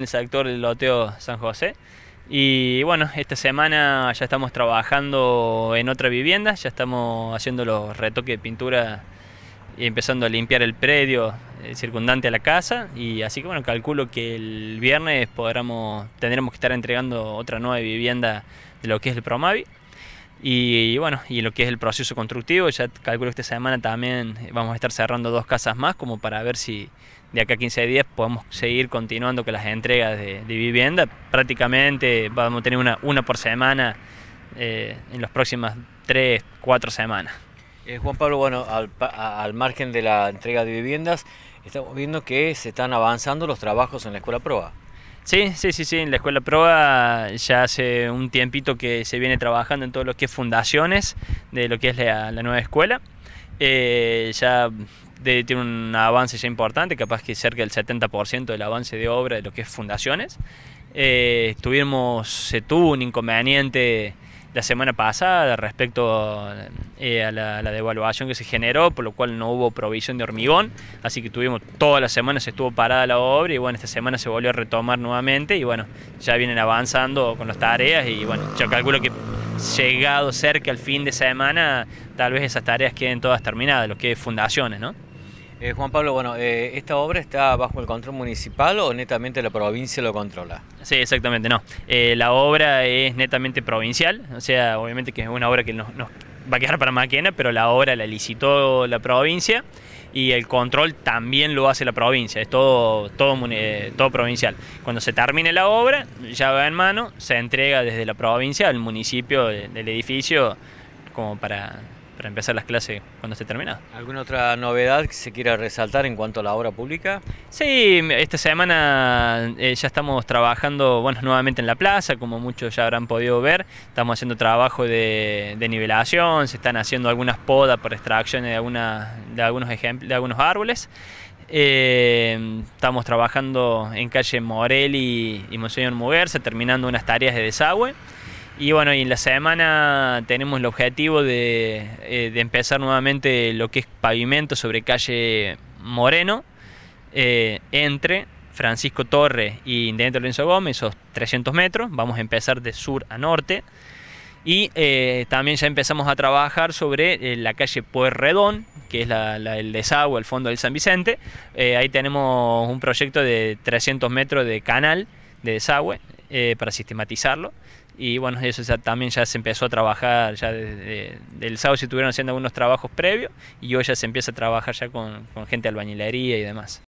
el sector del loteo San José. Y bueno, esta semana ya estamos trabajando en otra vivienda, ya estamos haciendo los retoques de pintura y empezando a limpiar el predio eh, circundante a la casa. Y así que bueno, calculo que el viernes podremos, tendremos que estar entregando otra nueva vivienda de lo que es el Promavi. Y, bueno, y lo que es el proceso constructivo, ya calculo que esta semana también vamos a estar cerrando dos casas más como para ver si de acá a 15 días podemos seguir continuando con las entregas de, de vivienda. Prácticamente vamos a tener una, una por semana eh, en las próximas 3, 4 semanas. Eh, Juan Pablo, bueno, al, al, margen de la entrega de viviendas, estamos viendo que se están avanzando los trabajos en la Escuela Proa. Sí, sí, sí, sí. En la Escuela prueba ya hace un tiempito que se viene trabajando en todo lo que es fundaciones de lo que es la, nueva escuela. Eh, ya tiene un avance ya importante, capaz que cerca del 70% del avance de obra de lo que es fundaciones. Eh, tuvimos, se tuvo un inconveniente la semana pasada respecto eh, a, la, devaluación que se generó, por lo cual no hubo provisión de hormigón, así que tuvimos toda la semana, se estuvo parada la obra y bueno, esta semana se volvió a retomar nuevamente y bueno, ya vienen avanzando con las tareas y bueno, yo calculo que llegado cerca al fin de semana, tal vez esas tareas queden todas terminadas, lo que es fundaciones, ¿no? Eh, Juan Pablo, bueno, eh, ¿esta obra está bajo el control municipal o netamente la provincia lo controla? Sí, exactamente, no. Eh, la obra es netamente provincial, o sea, obviamente que es una obra que nos, va a quedar para Maquena, pero la obra la licitó la provincia y el control también lo hace la provincia, es todo, todo, todo provincial. Cuando se termine la obra, ya va en mano, se entrega desde la provincia al municipio del edificio como para para empezar las clases cuando se termina ¿Alguna otra novedad que se quiera resaltar en cuanto a la obra pública? Sí, esta semana eh, ya estamos trabajando bueno, nuevamente en la plaza, como muchos ya habrán podido ver. Estamos haciendo trabajo de, nivelación, se están haciendo algunas podas por extracciones de, alguna, de, algunos, de algunos árboles. Em, estamos trabajando en calle Morelli y, y Monseñor Muguerza, terminando unas tareas de desagüe. Y bueno, y en la semana tenemos el objetivo de, eh, empezar nuevamente lo que es pavimento sobre calle Moreno, eh, entre Francisco Torres y Intendente Lorenzo Gómez, esos 300 metros. Vamos a empezar de sur a norte. Y eh, también ya empezamos a trabajar sobre la calle Puerredón, que es el desagüe al fondo del San Vicente. ahí tenemos un proyecto de 300 metros de canal de desagüe para sistematizarlo y bueno, eso también ya se empezó a trabajar, ya desde el sábado se estuvieron haciendo algunos trabajos previos y hoy ya se empieza a trabajar ya con, con gente de albañilería y demás.